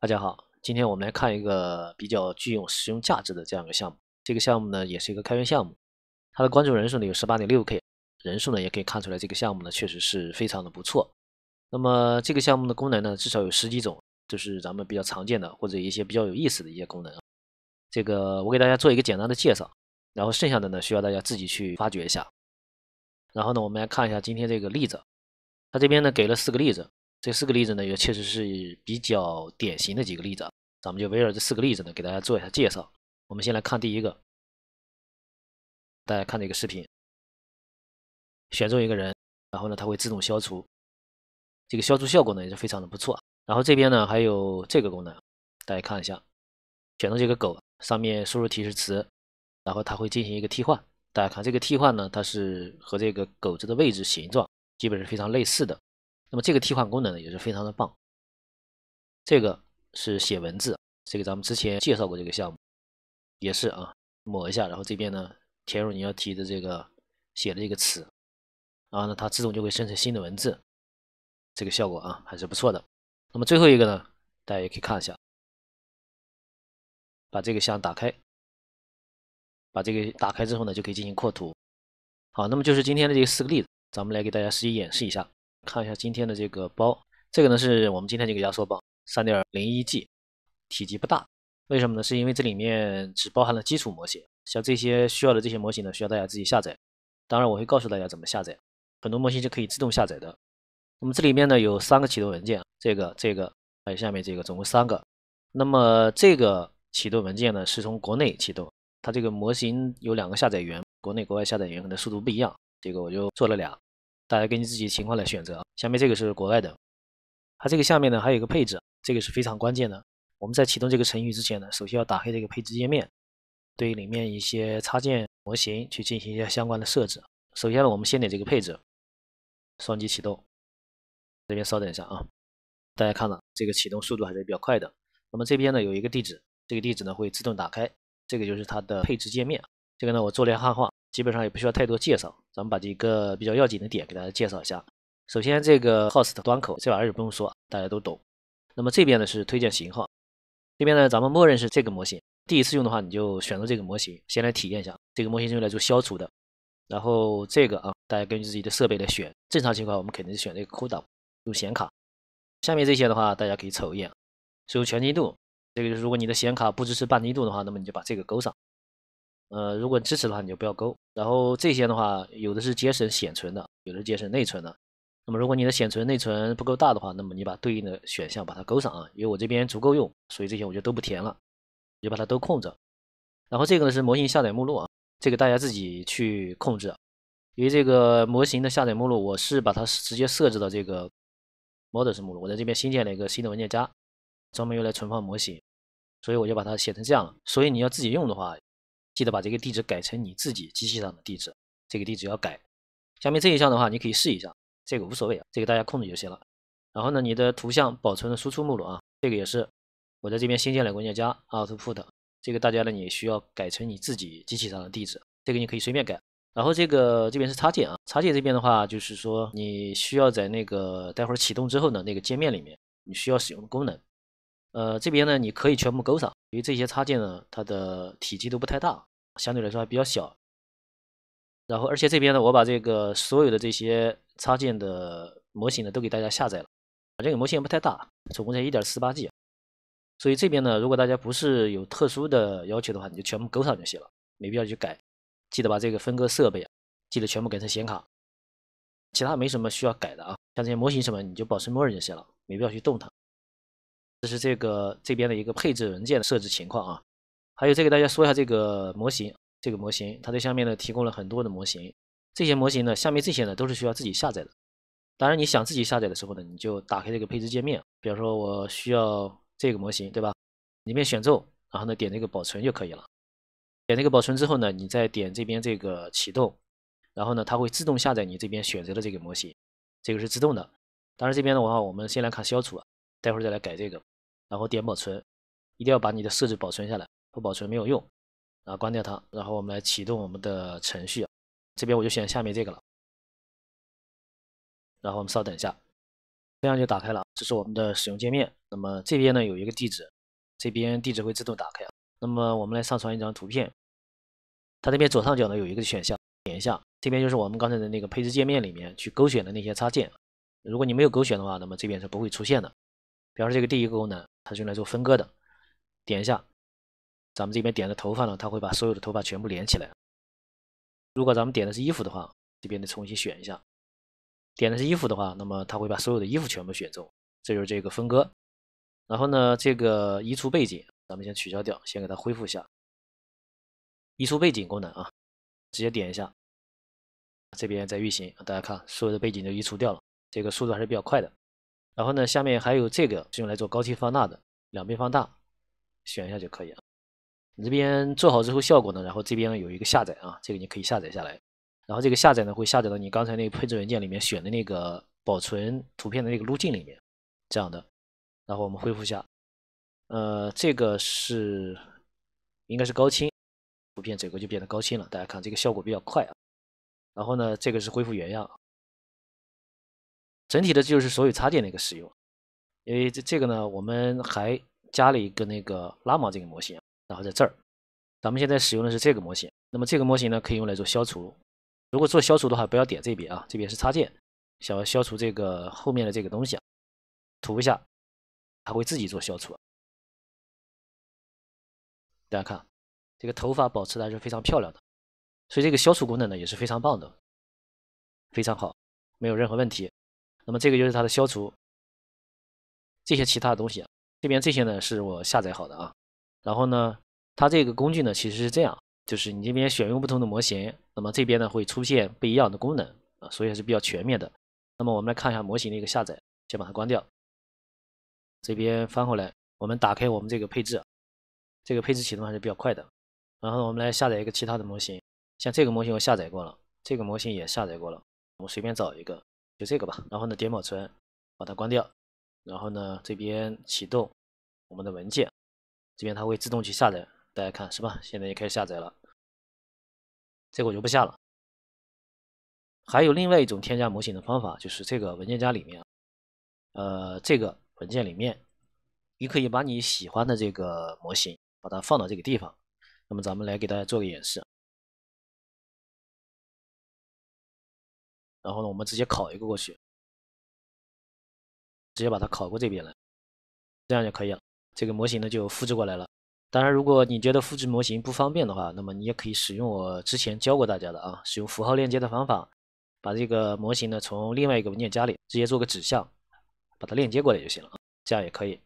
大家好，今天我们来看一个比较具有实用价值的这样一个项目。这个项目呢，也是一个开源项目，它的关注人数呢有十八点六 k，人数呢也可以看出来，这个项目呢确实是非常的不错。那么这个项目的功能呢，至少有十几种，就是咱们比较常见的或者一些比较有意思的一些功能。这个我给大家做一个简单的介绍，然后剩下的呢需要大家自己去发掘一下。然后呢，我们来看一下今天这个例子，它这边呢给了四个例子。这四个例子呢，也确实是比较典型的几个例子啊。咱们就围绕这四个例子呢，给大家做一下介绍。我们先来看第一个，大家看这个视频，选中一个人，然后呢，它会自动消除，这个消除效果呢，也是非常的不错。然后这边呢，还有这个功能，大家看一下，选中这个狗，上面输入提示词，然后它会进行一个替换。大家看这个替换呢，它是和这个狗子的位置、形状，基本是非常类似的。那么这个替换功能呢也是非常的棒。这个是写文字，这个咱们之前介绍过这个项目，也是啊，抹一下，然后这边呢填入你要提的这个写的这个词，然后呢它自动就会生成新的文字，这个效果啊还是不错的。那么最后一个呢，大家也可以看一下，把这个箱打开，把这个打开之后呢就可以进行扩图。好，那么就是今天的这四个例子，咱们来给大家实际演示一下。看一下今天的这个包，这个呢是我们今天这个压缩包，三点零一 G，体积不大，为什么呢？是因为这里面只包含了基础模型，像这些需要的这些模型呢，需要大家自己下载。当然我会告诉大家怎么下载，很多模型是可以自动下载的。那么这里面呢有三个启动文件，这个、这个，还有下面这个，总共三个。那么这个启动文件呢是从国内启动，它这个模型有两个下载源，国内国外下载源可能速度不一样，这个我就做了俩。大家根据自己的情况来选择啊。下面这个是国外的，它这个下面呢还有个配置，这个是非常关键的。我们在启动这个程序之前呢，首先要打开这个配置页面，对里面一些插件、模型去进行一下相关的设置。首先呢，我们先点这个配置，双击启动。这边稍等一下啊，大家看了这个启动速度还是比较快的。那么这边呢有一个地址，这个地址呢会自动打开，这个就是它的配置界面。这个呢我做了下汉化。基本上也不需要太多介绍，咱们把这个比较要紧的点给大家介绍一下。首先，这个 host 端口这玩意儿不用说，大家都懂。那么这边呢是推荐型号，这边呢咱们默认是这个模型。第一次用的话，你就选择这个模型先来体验一下。这个模型是用来做消除的。然后这个啊，大家根据自己的设备来选。正常情况我们肯定是选这个 c o 酷导用显卡。下面这些的话大家可以瞅一眼，使用全精度。这个就是如果你的显卡不支持半精度的话，那么你就把这个勾上。呃，如果支持的话，你就不要勾。然后这些的话，有的是节省显存的，有的是节省内存的。那么如果你的显存、内存不够大的话，那么你把对应的选项把它勾上啊。因为我这边足够用，所以这些我就都不填了，就把它都空着。然后这个呢是模型下载目录啊，这个大家自己去控制。因为这个模型的下载目录，我是把它直接设置到这个 models 目录。我在这边新建了一个新的文件夹，专门用来存放模型，所以我就把它写成这样了。所以你要自己用的话。记得把这个地址改成你自己机器上的地址，这个地址要改。下面这一项的话，你可以试一下，这个无所谓啊，这个大家控制就行了。然后呢，你的图像保存的输出目录啊，这个也是我在这边新建了文件夹 output，这个大家呢你需要改成你自己机器上的地址，这个你可以随便改。然后这个这边是插件啊，插件这边的话就是说你需要在那个待会儿启动之后呢，那个界面里面你需要使用的功能，呃，这边呢你可以全部勾上，因为这些插件呢它的体积都不太大。相对来说还比较小，然后而且这边呢，我把这个所有的这些插件的模型呢都给大家下载了，这个模型也不太大，总共才一点四八 G，所以这边呢，如果大家不是有特殊的要求的话，你就全部勾上就行了，没必要去改。记得把这个分割设备，记得全部改成显卡，其他没什么需要改的啊，像这些模型什么，你就保持默认就行了，没必要去动它。这是这个这边的一个配置文件的设置情况啊。还有再给大家说一下这个模型，这个模型它在下面呢提供了很多的模型，这些模型呢下面这些呢都是需要自己下载的。当然你想自己下载的时候呢，你就打开这个配置界面，比如说我需要这个模型，对吧？里面选中，然后呢点这个保存就可以了。点这个保存之后呢，你再点这边这个启动，然后呢它会自动下载你这边选择的这个模型，这个是自动的。当然这边的话，我们先来看消除，待会儿再来改这个，然后点保存，一定要把你的设置保存下来。不保存没有用，啊，关掉它，然后我们来启动我们的程序，这边我就选下面这个了，然后我们稍等一下，这样就打开了，这是我们的使用界面。那么这边呢有一个地址，这边地址会自动打开那么我们来上传一张图片，它这边左上角呢有一个选项，点一下，这边就是我们刚才的那个配置界面里面去勾选的那些插件，如果你没有勾选的话，那么这边是不会出现的。比方说这个第一个功能，它是用来做分割的，点一下。咱们这边点的头发呢，它会把所有的头发全部连起来。如果咱们点的是衣服的话，这边得重新选一下。点的是衣服的话，那么它会把所有的衣服全部选中。这就是这个分割。然后呢，这个移除背景，咱们先取消掉，先给它恢复一下。移除背景功能啊，直接点一下，这边在运行，大家看所有的背景都移除掉了，这个速度还是比较快的。然后呢，下面还有这个是用来做高清放大的，两边放大，选一下就可以了。你这边做好之后效果呢？然后这边呢有一个下载啊，这个你可以下载下来。然后这个下载呢会下载到你刚才那个配置文件里面选的那个保存图片的那个路径里面，这样的。然后我们恢复一下，呃，这个是应该是高清图片，整个就变得高清了。大家看这个效果比较快啊。然后呢，这个是恢复原样，整体的就是所有插件的一个使用。因为这这个呢，我们还加了一个那个拉毛这个模型。然后在这儿，咱们现在使用的是这个模型。那么这个模型呢，可以用来做消除。如果做消除的话，不要点这边啊，这边是插件想要消除这个后面的这个东西啊，涂一下，它会自己做消除。大家看，这个头发保持的还是非常漂亮的，所以这个消除功能呢也是非常棒的，非常好，没有任何问题。那么这个就是它的消除。这些其他的东西啊，这边这些呢是我下载好的啊。然后呢，它这个工具呢，其实是这样，就是你这边选用不同的模型，那么这边呢会出现不一样的功能啊，所以还是比较全面的。那么我们来看一下模型的一个下载，先把它关掉，这边翻回来，我们打开我们这个配置，这个配置启动还是比较快的。然后我们来下载一个其他的模型，像这个模型我下载过了，这个模型也下载过了，我们随便找一个，就这个吧。然后呢，点保存，把它关掉，然后呢，这边启动我们的文件。这边它会自动去下载，大家看是吧？现在也开始下载了。这个我就不下了。还有另外一种添加模型的方法，就是这个文件夹里面，呃，这个文件里面，你可以把你喜欢的这个模型，把它放到这个地方。那么咱们来给大家做个演示。然后呢，我们直接拷一个过去，直接把它拷过这边来，这样就可以了。这个模型呢就复制过来了。当然，如果你觉得复制模型不方便的话，那么你也可以使用我之前教过大家的啊，使用符号链接的方法，把这个模型呢从另外一个文件夹里直接做个指向，把它链接过来就行了这样也可以。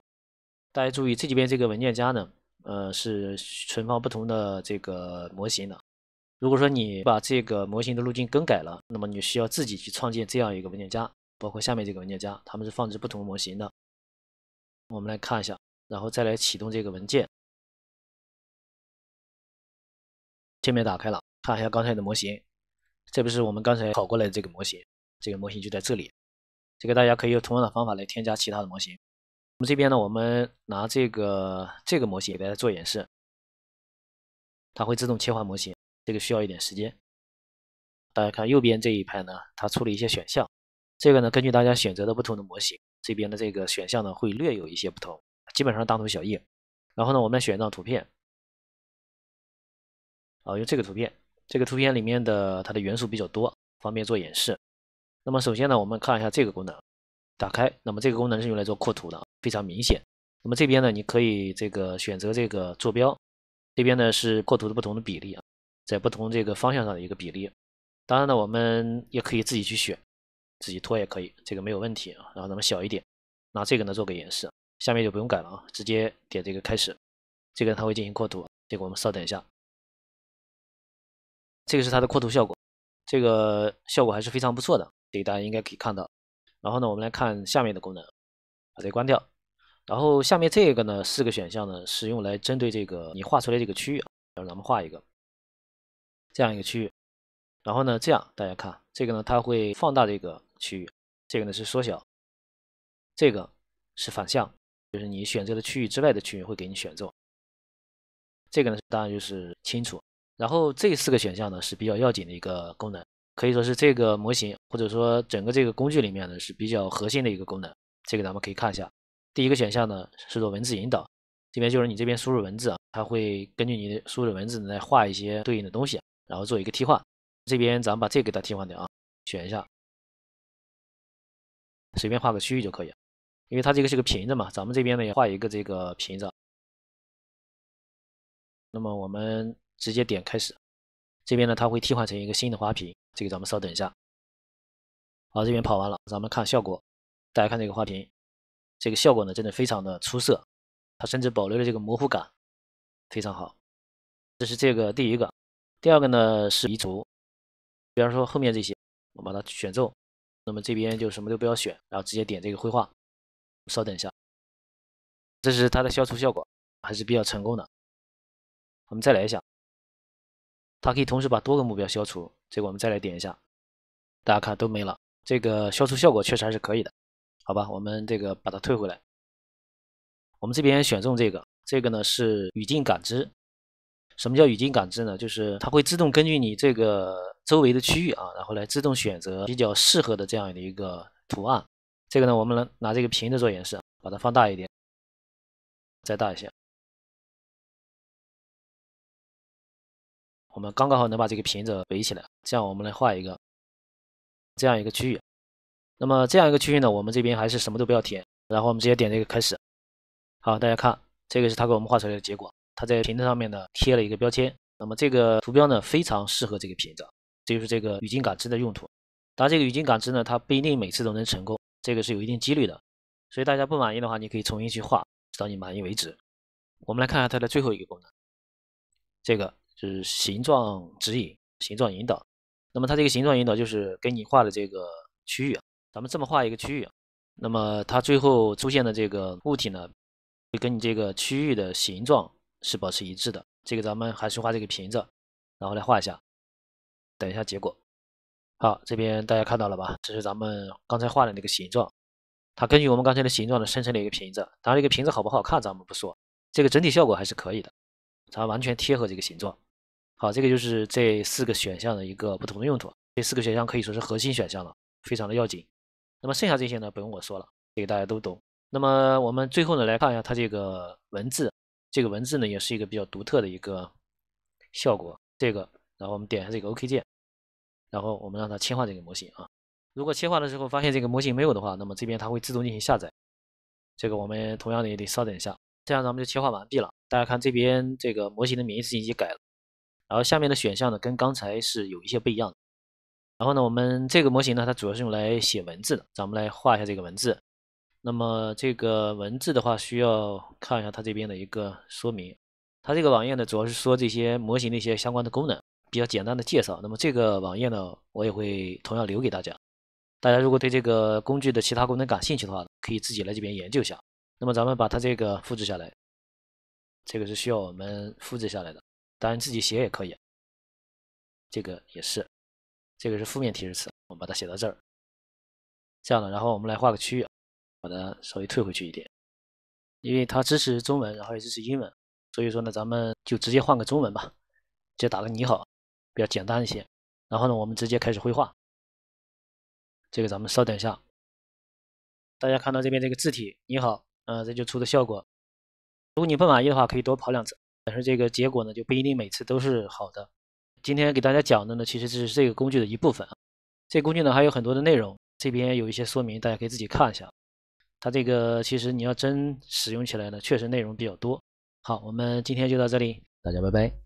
大家注意，这几边这个文件夹呢，呃，是存放不同的这个模型的。如果说你把这个模型的路径更改了，那么你需要自己去创建这样一个文件夹，包括下面这个文件夹，它们是放置不同模型的。我们来看一下。然后再来启动这个文件，界面打开了，看一下刚才的模型，这不是我们刚才跑过来的这个模型，这个模型就在这里。这个大家可以用同样的方法来添加其他的模型。我们这边呢，我们拿这个这个模型给大家做演示，它会自动切换模型，这个需要一点时间。大家看右边这一排呢，它出了一些选项，这个呢根据大家选择的不同的模型，这边的这个选项呢会略有一些不同。基本上大同小异，然后呢，我们来选一张图片啊，用这个图片，这个图片里面的它的元素比较多，方便做演示。那么首先呢，我们看一下这个功能，打开。那么这个功能是用来做扩图的，非常明显。那么这边呢，你可以这个选择这个坐标，这边呢是扩图的不同的比例啊，在不同这个方向上的一个比例。当然呢，我们也可以自己去选，自己拖也可以，这个没有问题啊。然后咱们小一点，拿这个呢做个演示。下面就不用改了啊，直接点这个开始，这个它会进行扩图，这个我们稍等一下，这个是它的扩图效果，这个效果还是非常不错的，这个大家应该可以看到。然后呢，我们来看下面的功能，把这个关掉。然后下面这个呢，四个选项呢是用来针对这个你画出来这个区域，然后咱们画一个这样一个区域，然后呢，这样大家看，这个呢它会放大这个区域，这个呢是缩小，这个是反向。就是你选择的区域之外的区域会给你选中，这个呢当然就是清楚。然后这四个选项呢是比较要紧的一个功能，可以说是这个模型或者说整个这个工具里面呢是比较核心的一个功能。这个咱们可以看一下，第一个选项呢是做文字引导，这边就是你这边输入文字啊，它会根据你的输入文字来画一些对应的东西，然后做一个替换。这边咱们把这个给它替换掉啊，选一下，随便画个区域就可以因为它这个是个瓶子嘛，咱们这边呢也画一个这个瓶子。那么我们直接点开始，这边呢它会替换成一个新的花瓶。这个咱们稍等一下。好，这边跑完了，咱们看效果。大家看这个花瓶，这个效果呢真的非常的出色，它甚至保留了这个模糊感，非常好。这是这个第一个，第二个呢是移除，比方说后面这些，我把它选中，那么这边就什么都不要选，然后直接点这个绘画。稍等一下，这是它的消除效果还是比较成功的。我们再来一下，它可以同时把多个目标消除。这个我们再来点一下，大家看都没了。这个消除效果确实还是可以的，好吧？我们这个把它退回来。我们这边选中这个，这个呢是语境感知。什么叫语境感知呢？就是它会自动根据你这个周围的区域啊，然后来自动选择比较适合的这样的一个图案。这个呢，我们能拿这个瓶子做演示，把它放大一点，再大一些。我们刚刚好能把这个瓶子围起来。这样，我们来画一个这样一个区域。那么这样一个区域呢，我们这边还是什么都不要填，然后我们直接点这个开始。好，大家看，这个是他给我们画出来的结果。他在瓶子上面呢贴了一个标签。那么这个图标呢，非常适合这个瓶子，这就是这个语境感知的用途。当然，这个语境感知呢，它不一定每次都能成功。这个是有一定几率的，所以大家不满意的话，你可以重新去画，直到你满意为止。我们来看看它的最后一个功能，这个是形状指引、形状引导。那么它这个形状引导就是给你画的这个区域啊，咱们这么画一个区域，那么它最后出现的这个物体呢，会跟你这个区域的形状是保持一致的。这个咱们还是画这个瓶子，然后来画一下，等一下结果。好，这边大家看到了吧？这是咱们刚才画的那个形状，它根据我们刚才的形状呢生成了一个瓶子。当然，这个瓶子好不好看咱们不说，这个整体效果还是可以的，它完全贴合这个形状。好，这个就是这四个选项的一个不同的用途。这四个选项可以说是核心选项了，非常的要紧。那么剩下这些呢，不用我说了，这个大家都懂。那么我们最后呢来看一下它这个文字，这个文字呢也是一个比较独特的一个效果。这个，然后我们点一下这个 OK 键。然后我们让它切换这个模型啊，如果切换的时候发现这个模型没有的话，那么这边它会自动进行下载。这个我们同样的也得稍等一下，这样咱们就切换完毕了。大家看这边这个模型的免字已经改了，然后下面的选项呢跟刚才是有一些不一样的。然后呢，我们这个模型呢它主要是用来写文字的，咱们来画一下这个文字。那么这个文字的话需要看一下它这边的一个说明，它这个网页呢主要是说这些模型的一些相关的功能。比较简单的介绍，那么这个网页呢，我也会同样留给大家。大家如果对这个工具的其他功能感兴趣的话，可以自己来这边研究一下。那么咱们把它这个复制下来，这个是需要我们复制下来的，当然自己写也可以。这个也是，这个是负面提示词，我们把它写到这儿。这样的，然后我们来画个区域，把它稍微退回去一点，因为它支持中文，然后也支持英文，所以说呢，咱们就直接换个中文吧，直接打个你好。比较简单一些，然后呢，我们直接开始绘画。这个咱们稍等一下，大家看到这边这个字体，你好，呃，这就出的效果。如果你不满意的话，可以多跑两次，但是这个结果呢，就不一定每次都是好的。今天给大家讲的呢，其实只是这个工具的一部分啊。这工具呢还有很多的内容，这边有一些说明，大家可以自己看一下。它这个其实你要真使用起来呢，确实内容比较多。好，我们今天就到这里，大家拜拜。